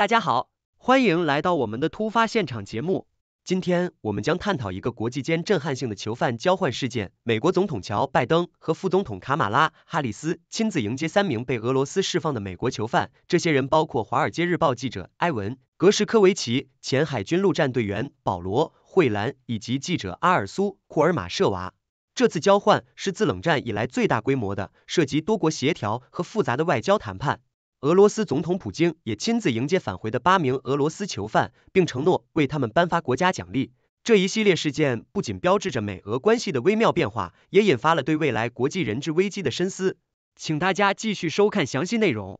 大家好，欢迎来到我们的突发现场节目。今天我们将探讨一个国际间震撼性的囚犯交换事件。美国总统乔拜登和副总统卡马拉哈里斯亲自迎接三名被俄罗斯释放的美国囚犯。这些人包括《华尔街日报》记者埃文格什科维奇、前海军陆战队员保罗惠兰以及记者阿尔苏库尔马舍娃。这次交换是自冷战以来最大规模的，涉及多国协调和复杂的外交谈判。俄罗斯总统普京也亲自迎接返回的八名俄罗斯囚犯，并承诺为他们颁发国家奖励。这一系列事件不仅标志着美俄关系的微妙变化，也引发了对未来国际人质危机的深思。请大家继续收看详细内容。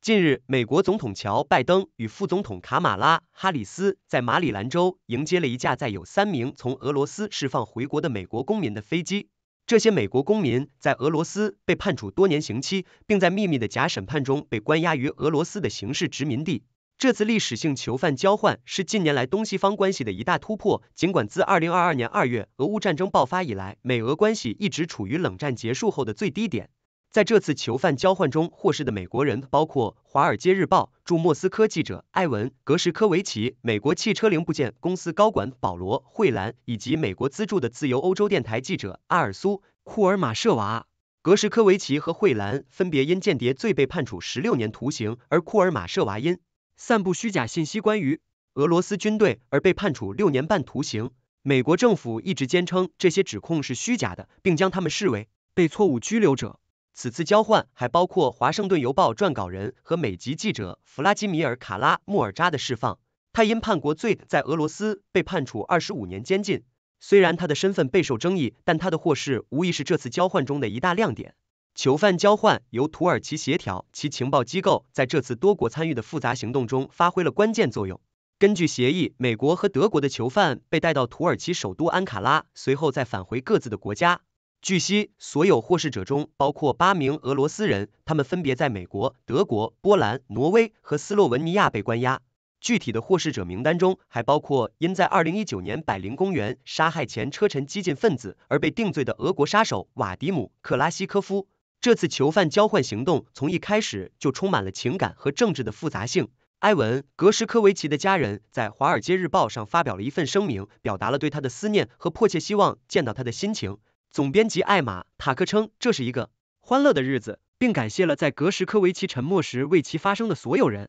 近日，美国总统乔·拜登与副总统卡马拉·哈里斯在马里兰州迎接了一架载有三名从俄罗斯释放回国的美国公民的飞机。这些美国公民在俄罗斯被判处多年刑期，并在秘密的假审判中被关押于俄罗斯的刑事殖民地。这次历史性囚犯交换是近年来东西方关系的一大突破。尽管自二零二二年二月俄乌战争爆发以来，美俄关系一直处于冷战结束后的最低点。在这次囚犯交换中获释的美国人包括《华尔街日报》驻莫斯科记者艾文·格什科维奇、美国汽车零部件公司高管保罗·惠兰以及美国资助的自由欧洲电台记者阿尔苏·库尔马舍娃。格什科维奇和惠兰分别因间谍罪被判处十六年徒刑，而库尔马舍娃因散布虚假信息关于俄罗斯军队而被判处六年半徒刑。美国政府一直坚称这些指控是虚假的，并将他们视为被错误拘留者。此次交换还包括《华盛顿邮报》撰稿人和美籍记者弗拉基米尔·卡拉穆尔扎的释放。他因叛国罪在俄罗斯被判处二十五年监禁。虽然他的身份备受争议，但他的获释无疑是这次交换中的一大亮点。囚犯交换由土耳其协调，其情报机构在这次多国参与的复杂行动中发挥了关键作用。根据协议，美国和德国的囚犯被带到土耳其首都安卡拉，随后再返回各自的国家。据悉，所有获释者中包括八名俄罗斯人，他们分别在美国、德国、波兰、挪威和斯洛文尼亚被关押。具体的获释者名单中还包括因在二零一九年百灵公园杀害前车臣激进分子而被定罪的俄国杀手瓦迪姆·克拉西科夫。这次囚犯交换行动从一开始就充满了情感和政治的复杂性。埃文·格什科维奇的家人在《华尔街日报》上发表了一份声明，表达了对他的思念和迫切希望见到他的心情。总编辑艾玛塔克称这是一个欢乐的日子，并感谢了在格什科维奇沉默时为其发声的所有人。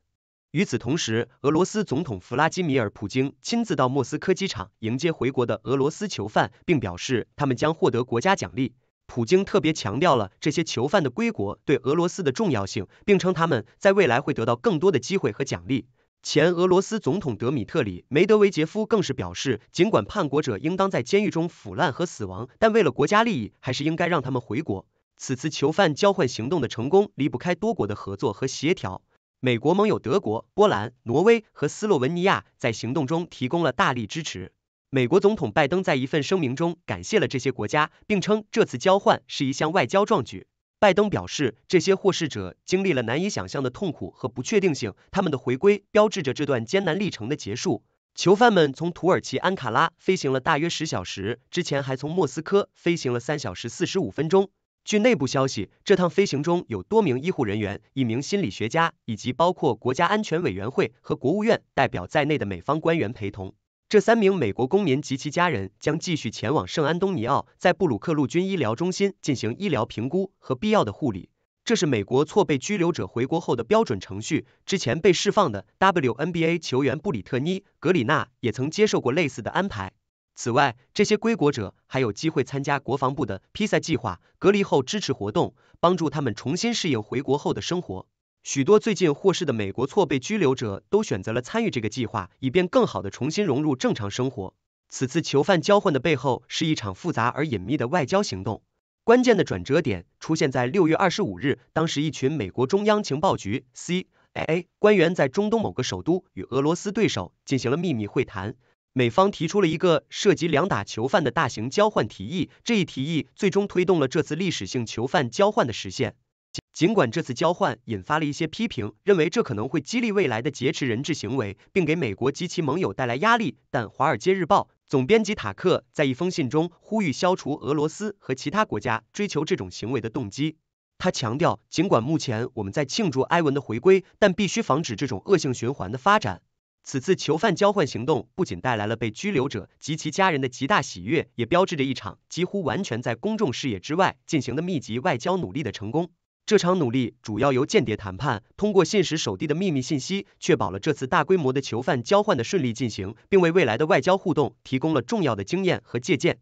与此同时，俄罗斯总统弗拉基米尔普京亲自到莫斯科机场迎接回国的俄罗斯囚犯，并表示他们将获得国家奖励。普京特别强调了这些囚犯的归国对俄罗斯的重要性，并称他们在未来会得到更多的机会和奖励。前俄罗斯总统德米特里·梅德韦杰夫更是表示，尽管叛国者应当在监狱中腐烂和死亡，但为了国家利益，还是应该让他们回国。此次囚犯交换行动的成功离不开多国的合作和协调。美国盟友德国、波兰、挪威和斯洛文尼亚在行动中提供了大力支持。美国总统拜登在一份声明中感谢了这些国家，并称这次交换是一项外交壮举。拜登表示，这些获释者经历了难以想象的痛苦和不确定性，他们的回归标志着这段艰难历程的结束。囚犯们从土耳其安卡拉飞行了大约十小时，之前还从莫斯科飞行了三小时四十五分钟。据内部消息，这趟飞行中有多名医护人员、一名心理学家，以及包括国家安全委员会和国务院代表在内的美方官员陪同。这三名美国公民及其家人将继续前往圣安东尼奥，在布鲁克陆军医疗中心进行医疗评估和必要的护理。这是美国错被拘留者回国后的标准程序。之前被释放的 WNBA 球员布里特尼·格里纳也曾接受过类似的安排。此外，这些归国者还有机会参加国防部的披萨计划，隔离后支持活动，帮助他们重新适应回国后的生活。许多最近获释的美国错被拘留者都选择了参与这个计划，以便更好的重新融入正常生活。此次囚犯交换的背后是一场复杂而隐秘的外交行动。关键的转折点出现在六月二十五日，当时一群美国中央情报局 （CIA） 官员在中东某个首都与俄罗斯对手进行了秘密会谈。美方提出了一个涉及两打囚犯的大型交换提议，这一提议最终推动了这次历史性囚犯交换的实现。尽管这次交换引发了一些批评，认为这可能会激励未来的劫持人质行为，并给美国及其盟友带来压力，但《华尔街日报》总编辑塔克在一封信中呼吁消除俄罗斯和其他国家追求这种行为的动机。他强调，尽管目前我们在庆祝埃文的回归，但必须防止这种恶性循环的发展。此次囚犯交换行动不仅带来了被拘留者及其家人的极大喜悦，也标志着一场几乎完全在公众视野之外进行的密集外交努力的成功。这场努力主要由间谍谈判，通过信使手递的秘密信息，确保了这次大规模的囚犯交换的顺利进行，并为未来的外交互动提供了重要的经验和借鉴。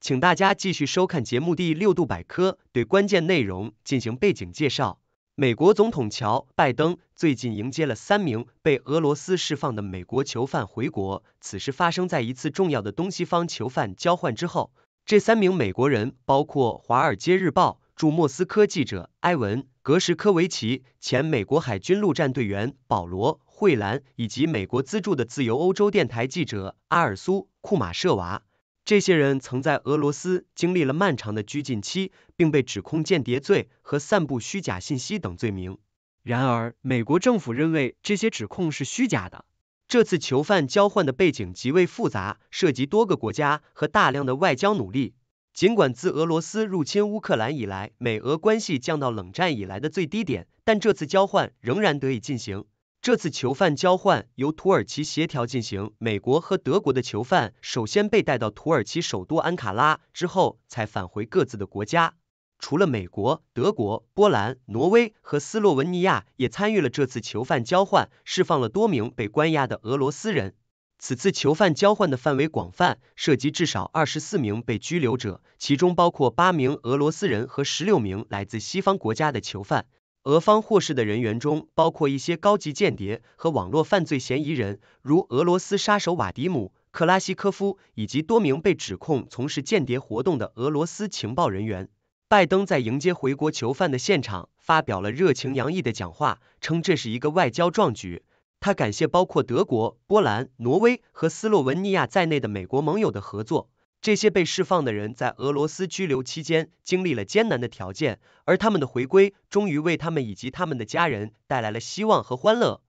请大家继续收看节目第六度百科，对关键内容进行背景介绍。美国总统乔·拜登最近迎接了三名被俄罗斯释放的美国囚犯回国。此事发生在一次重要的东西方囚犯交换之后。这三名美国人包括《华尔街日报》驻莫斯科记者埃文·格什科维奇、前美国海军陆战队员保罗·惠兰，以及美国资助的自由欧洲电台记者阿尔苏·库马舍娃。这些人曾在俄罗斯经历了漫长的拘禁期，并被指控间谍罪和散布虚假信息等罪名。然而，美国政府认为这些指控是虚假的。这次囚犯交换的背景极为复杂，涉及多个国家和大量的外交努力。尽管自俄罗斯入侵乌克兰以来，美俄关系降到冷战以来的最低点，但这次交换仍然得以进行。这次囚犯交换由土耳其协调进行，美国和德国的囚犯首先被带到土耳其首都安卡拉，之后才返回各自的国家。除了美国、德国、波兰、挪威和斯洛文尼亚也参与了这次囚犯交换，释放了多名被关押的俄罗斯人。此次囚犯交换的范围广泛，涉及至少二十四名被拘留者，其中包括八名俄罗斯人和十六名来自西方国家的囚犯。俄方获释的人员中包括一些高级间谍和网络犯罪嫌疑人，如俄罗斯杀手瓦迪姆·克拉西科夫以及多名被指控从事间谍活动的俄罗斯情报人员。拜登在迎接回国囚犯的现场发表了热情洋溢的讲话，称这是一个外交壮举。他感谢包括德国、波兰、挪威和斯洛文尼亚在内的美国盟友的合作。这些被释放的人在俄罗斯拘留期间经历了艰难的条件，而他们的回归终于为他们以及他们的家人带来了希望和欢乐。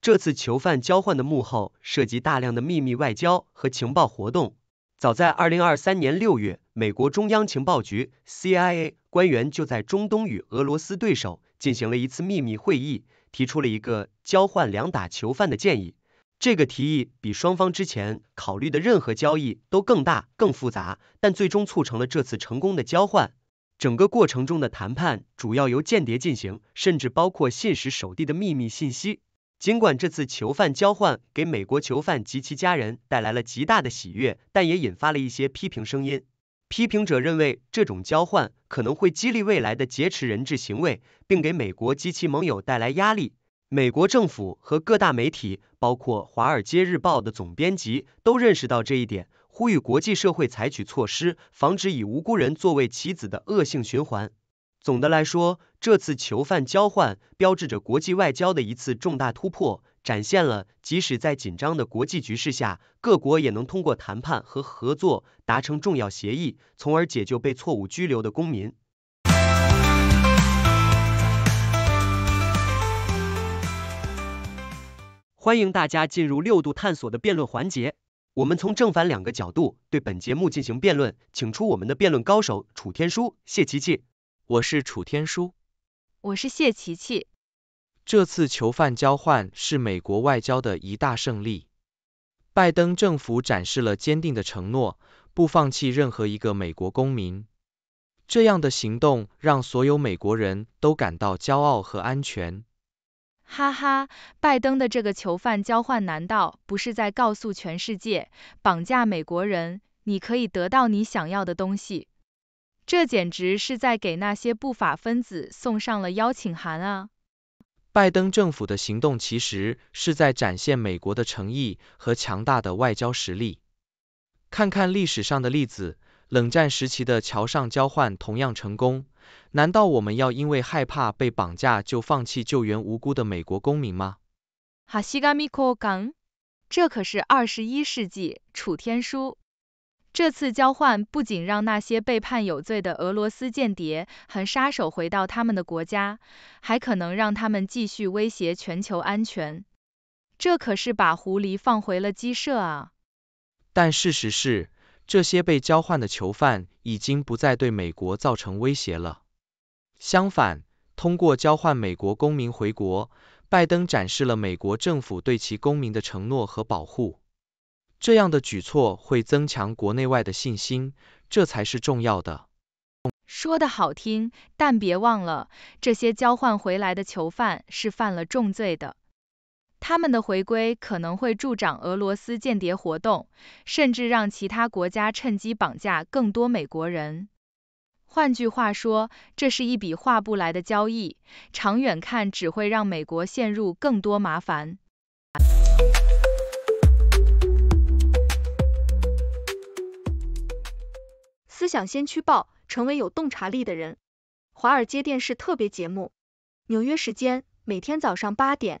这次囚犯交换的幕后涉及大量的秘密外交和情报活动。早在二零二三年六月，美国中央情报局 （CIA） 官员就在中东与俄罗斯对手进行了一次秘密会议，提出了一个交换两打囚犯的建议。这个提议比双方之前考虑的任何交易都更大、更复杂，但最终促成了这次成功的交换。整个过程中的谈判主要由间谍进行，甚至包括信使手递的秘密信息。尽管这次囚犯交换给美国囚犯及其家人带来了极大的喜悦，但也引发了一些批评声音。批评者认为，这种交换可能会激励未来的劫持人质行为，并给美国及其盟友带来压力。美国政府和各大媒体，包括《华尔街日报》的总编辑，都认识到这一点，呼吁国际社会采取措施，防止以无辜人作为棋子的恶性循环。总的来说，这次囚犯交换标志着国际外交的一次重大突破，展现了即使在紧张的国际局势下，各国也能通过谈判和合作达成重要协议，从而解救被错误拘留的公民。欢迎大家进入六度探索的辩论环节。我们从正反两个角度对本节目进行辩论，请出我们的辩论高手楚天舒、谢琪琪。我是楚天舒，我是谢琪琪。这次囚犯交换是美国外交的一大胜利。拜登政府展示了坚定的承诺，不放弃任何一个美国公民。这样的行动让所有美国人都感到骄傲和安全。哈哈，拜登的这个囚犯交换难道不是在告诉全世界，绑架美国人，你可以得到你想要的东西？这简直是在给那些不法分子送上了邀请函啊！拜登政府的行动其实是在展现美国的诚意和强大的外交实力。看看历史上的例子，冷战时期的桥上交换同样成功。难道我们要因为害怕被绑架就放弃救援无辜的美国公民吗？哈西嘎米科冈，这可是二十一世纪楚天书。这次交换不仅让那些被判有罪的俄罗斯间谍和杀手回到他们的国家，还可能让他们继续威胁全球安全。这可是把狐狸放回了鸡舍啊！但事实是。这些被交换的囚犯已经不再对美国造成威胁了。相反，通过交换美国公民回国，拜登展示了美国政府对其公民的承诺和保护。这样的举措会增强国内外的信心，这才是重要的。说的好听，但别忘了，这些交换回来的囚犯是犯了重罪的。他们的回归可能会助长俄罗斯间谍活动，甚至让其他国家趁机绑架更多美国人。换句话说，这是一笔划不来的交易，长远看只会让美国陷入更多麻烦。思想先驱报，成为有洞察力的人。华尔街电视特别节目，纽约时间每天早上八点。